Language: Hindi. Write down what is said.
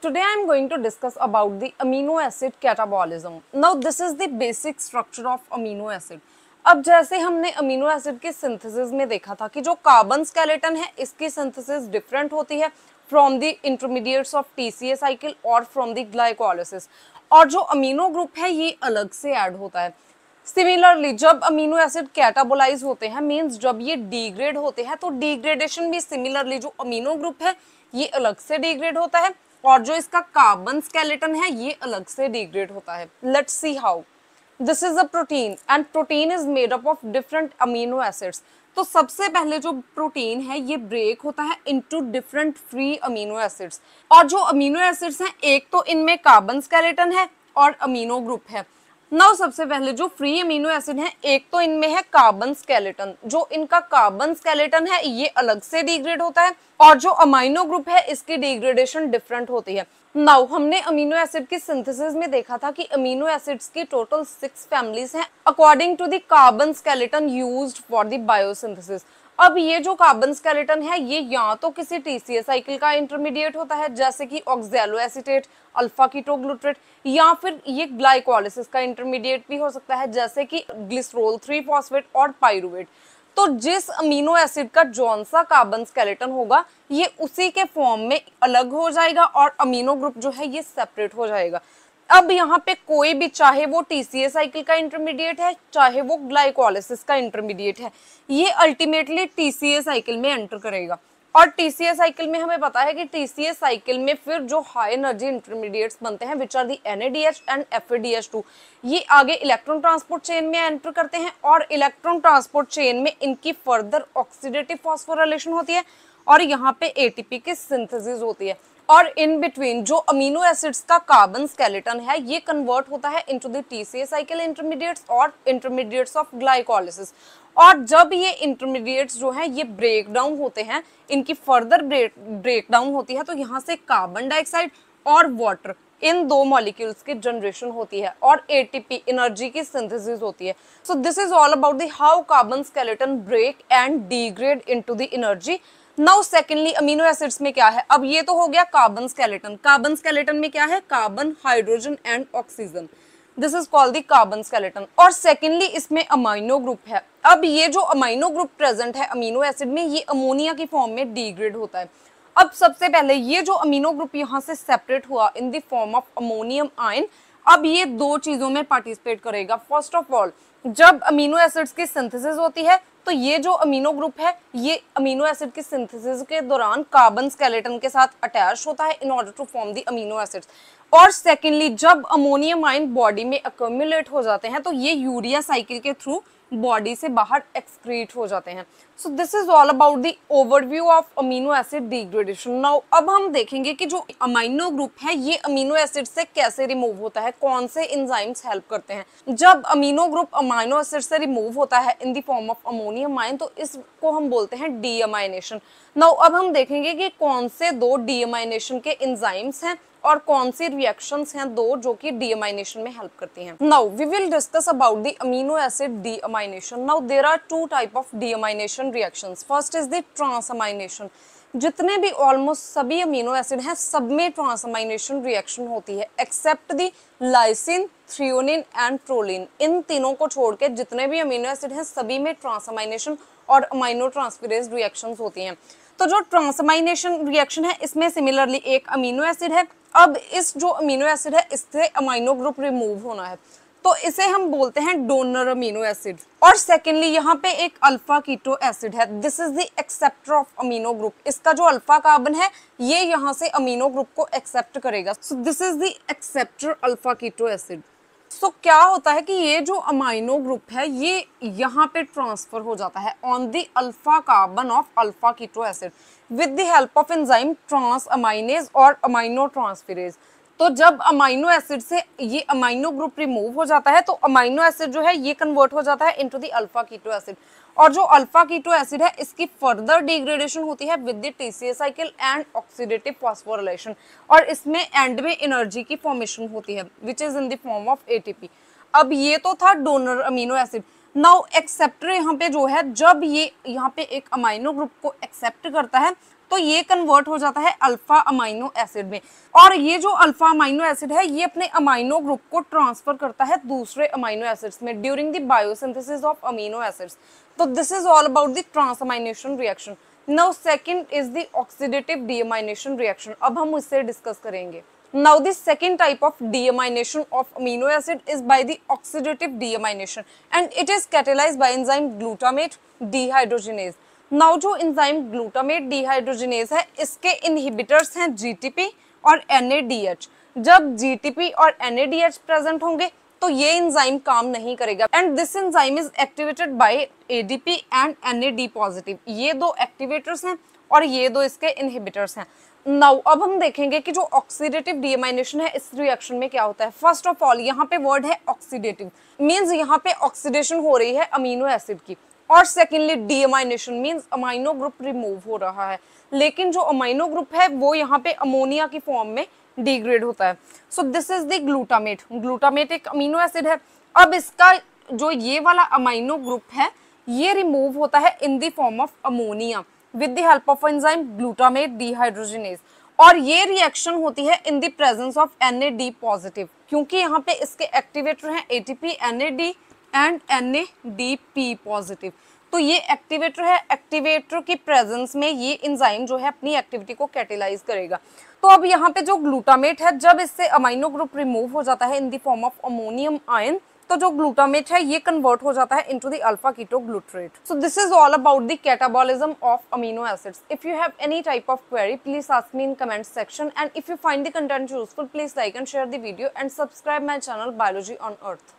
Today I am going to discuss about the amino acid catabolism. Now this is the basic structure of amino acid. अब जैसे हमने अमीनो एसिड के सिंथेसिस में देखा था कि जो कार्बन स्केलेटन है इसकी सिंथेसिस डिफरेंट होती है from the intermediates of TCA cycle और फ्रॉम द ग्लाइकोलिसिस और जो अमीनो ग्रुप है ये अलग से ऐड होता है सिमिलरली जब अमीनो एसिड कैटाबोलाइज होते हैं मीन्स जब ये डिग्रेड होते हैं तो डिग्रेडेशन भी सिमिलरली जो अमीनो ग्रुप है ये अलग से डिग्रेड होता है और जो इसका कार्बन स्केलेटन है ये अलग से डिग्रेड होता है let's see how this is a protein and protein is made up of different amino acids तो सबसे पहले जो प्रोटीन है ये ब्रेक होता है into different free amino acids और जो अमीनो एसिड्स हैं एक तो इनमें कार्बन स्केलेटन है और अमीनो ग्रुप है नाउ सबसे पहले जो फ्री अमीनो एसिड है एक तो इनमें है कार्बन स्केलेटन जो इनका कार्बन स्केलेटन है ये अलग से डिग्रेड होता है और जो अमाइनो ग्रुप है इसकी डिग्रेडेशन डिफरेंट होती है नाउ हमने अमीनो एसिड की सिंथेसिस में देखा था कि अमीनो एसिड्स की टोटल सिक्स फैमिलीज हैं according to the carbon skeleton used for the biosynthesis अब ये जो कार्बन स्केलेटन है ये या तो किसी टीसीए साइकिल का इंटरमीडिएट होता है जैसे कि ऑक्जेलो एसिटेट अल्फा कीटोग्लूट्रेट या फिर ये ग्लाइकोलिसिस का इंटरमीडिएट भी हो सकता है जैसे कि ग्लिसरोल थ्री फॉस्फेट और पाइरुवेट तो जिस अमीनो एसिड का जौन सा कार्बन स्केलेटन होगा ये उसी के फॉर्म में अलग हो जाएगा और अमीनो ग्रुप जो है ये सेपरेट हो जाएगा अब यहाँ पे कोई भी चाहे वो टीसीए साइकिल का इंटरमीडिएट है चाहे वो ग्लाइकोलिसिस का इंटरमीडिएट है ये अल्टीमेटली टीसीए साइकिल में एंटर करेगा और टीसीए साइकिल में हमें पता है कि टीसीए साइकिल में फिर जो हाई एनर्जी इंटरमीडिएट्स बनते हैं which are the N and F two ये आगे इलेक्ट्रॉन ट्रांसपोर्ट चेन में एंटर करते हैं और इलेक्ट्रॉन ट्रांसपोर्ट चेन में इनकी फर्दर ऑक्सीडेटिव फॉस्फोरेशन होती है और यहाँ पे ए के सिंथेसिस होती है और इन बिटवीन जो अमीनो एसिड्स का कार्बन स्केलेटन है ये कन्वर्ट होता है into the TCA cycle intermediates और इंटरमीडिएट्स ऑफ ग्लाइकोलिसिस और जब ये इंटरमीडिएट्स जो हैं ये ब्रेक डाउन होते हैं इनकी फर्दर ब्रेक डाउन होती है तो यहाँ से कार्बन डाइऑक्साइड और वाटर इन दो मॉलिक्यूल्स की जनरेशन होती है और एटीपी एनर्जी की सिंथेसिस होती है so this is all about the how carbon skeleton break and degrade into the energy now secondly amino acids में क्या है अब ये तो हो गया कार्बन स्केलेटन कार्बन स्केलेटन में क्या है carbon hydrogen and oxygen this is called the carbon skeleton और सेकेंडली इसमें अमाइनो ग्रुप है अब ये जो अमाइनो ग्रुप प्रेजेंट है अमीनो एसिड में ये अमोनिया की फॉर्म में डिग्रेड होता है अब सबसे पहले ये जो अमीनो ग्रुप यहाँ से सेपरेट हुआ in the form of ammonium ion अब ये दो चीजों में पार्टिसिपेट करेगा फर्स्ट ऑफ ऑल जब अमीनो एसिड्स की सिंथेसिस होती है तो ये जो अमीनो ग्रुप है ये अमीनो एसिड की सिंथेसिस के दौरान कार्बन स्केलेटन के साथ अटैच होता है in order to form the amino acids और सेकेंडली जब अमोनियम आइन बॉडी में अकोमुलेट हो जाते हैं तो ये यूरिया साइकिल के थ्रू बॉडी से बाहर एक्सक्रीट हो जाते हैं so this is all about the overview of amino acid degradation now अब हम देखेंगे कि जो अमाइनो ग्रुप है ये अमीनो एसिड से कैसे रिमूव होता है कौन से इंजाइम्स हेल्प करते हैं जब अमीनो ग्रुप अमाइनो एसिड से रिमूव होता है in the form of ammonium ion तो इसको हम बोलते हैं डी अमाइनेशन नाउ अब हम देखेंगे कि कौन से दो डी अमाइनेशन के इंजाइम्स हैं और कौन सी रिएक्शन हैं दो जो कि डीएमाइनेशन में हेल्प करती हैं now we will discuss about the amino acid deamination now there are two type of deamination reaction first is the transamination जितने भी ऑलमोस्ट सभी अमीनो एसिड हैं सब में ट्रांसमाइनेशन रिएक्शन होती है except the lysine threonine and proline इन तीनों को छोड़ के जितने भी अमीनो एसिड हैं सभी में ट्रांसमाइनेशन और अमाइनो ट्रांसफरेज रिएक्शन होती हैं तो जो ट्रांसमाइनेशन रिएक्शन है इसमें सिमिलरली एक अमीनो एसिड है अब इस जो अमीनो एसिड है इससे अमाइनो ग्रुप रिमूव होना है तो इसे हम बोलते हैं डोनर अमीनो एसिड और सेकेंडली यहाँ पे एक अल्फा कीटो एसिड है this is the acceptor of amino group इसका जो अल्फा कार्बन है ये यहाँ से अमीनो ग्रुप को एक्सेप्ट करेगा so this is the acceptor alpha keto acid so क्या होता है कि ये जो अमाइनो ग्रुप है ये यहाँ पे ट्रांसफर हो जाता है on the alpha carbon of alpha keto acid with the help of enzyme transaminase और अमाइनो ट्रांसफिरेज तो जब अमाइनो एसिड से ये अमाइनो ग्रुप रिमूव हो जाता है तो अमाइनो एसिड जो है ये कन्वर्ट हो जाता है into the alpha keto acid और जो अल्फा कीटो एसिड है इसकी फर्दर डिग्रेडेशन होती है with the TCA cycle and oxidative phosphorylation और इसमें एंड में एनर्जी की फॉर्मेशन होती है which is in the form of ATP अब ये तो था donor amino acid now acceptor यहाँ पे जो है जब ये यहाँ पे एक अमाइनो ग्रुप को एक्सेप्ट करता है तो ये कन्वर्ट हो जाता है अल्फा अमाइनो एसिड में और ये जो अल्फा अमाइनो एसिड है ये अपने अमाइनो ग्रुप को ट्रांसफर करता है दूसरे अमाइनो एसिड्स में during the biosynthesis of amino acids तो this is all about the transamination reaction now second is the oxidative deamination reaction अब हम इससे डिस्कस करेंगे Now the second type of deamination of amino acid is by the oxidative deamination and it is catalyzed by enzyme glutamate dehydrogenase. Now जो enzyme glutamate dehydrogenase है इसके inhibitors हैं GTP और NADH. जब GTP और NADH present होंगे तो ये enzyme काम नहीं करेगा and this enzyme is activated by adp and nad positive ये दो activators हैं और ये दो इसके इनहिबिटर्स हैं नाउ अब हम देखेंगे कि जो ऑक्सीडेटिव डीएमाइनेशन है इस रिएक्शन में क्या होता है फर्स्ट ऑफ ऑल यहाँ पे वर्ड है ऑक्सीडेटिव मीन्स यहाँ पे ऑक्सीडेशन हो रही है अमीनो एसिड की और secondly deamination means amino group remove हो रहा है लेकिन जो अमाइनो ग्रुप है वो यहाँ पे अमोनिया की फॉर्म में डिग्रेड होता है so this is the glutamate glutamate एक अमीनो एसिड है अब इसका जो ये वाला अमाइनो ग्रुप है ये रिमूव होता है in the form of ammonia with the help of enzyme glutamate dehydrogenase और ये रिएक्शन होती है in the presence of N positive क्योंकि यहाँ पे इसके एक्टिवेटर हैं ATP NAD and NADP positive तो ये एक्टिवेटर है एक्टिवेटर की प्रेजेंस में ये इंजाइम जो है अपनी एक्टिविटी को कैटेलाइज करेगा तो अब यहाँ पे जो ग्लूटामेट है जब इससे अमाइनो ग्रुप रिमूव हो जाता है in the form of ammonium ion तो जो ग्लूटामेट है ये कन्वर्ट हो जाता है into the alpha keto glutarate so this is all about the catabolism of amino acids if you have any type of query please ask me in comment section and if you find the content useful please like and share the video and subscribe my channel Biology on earth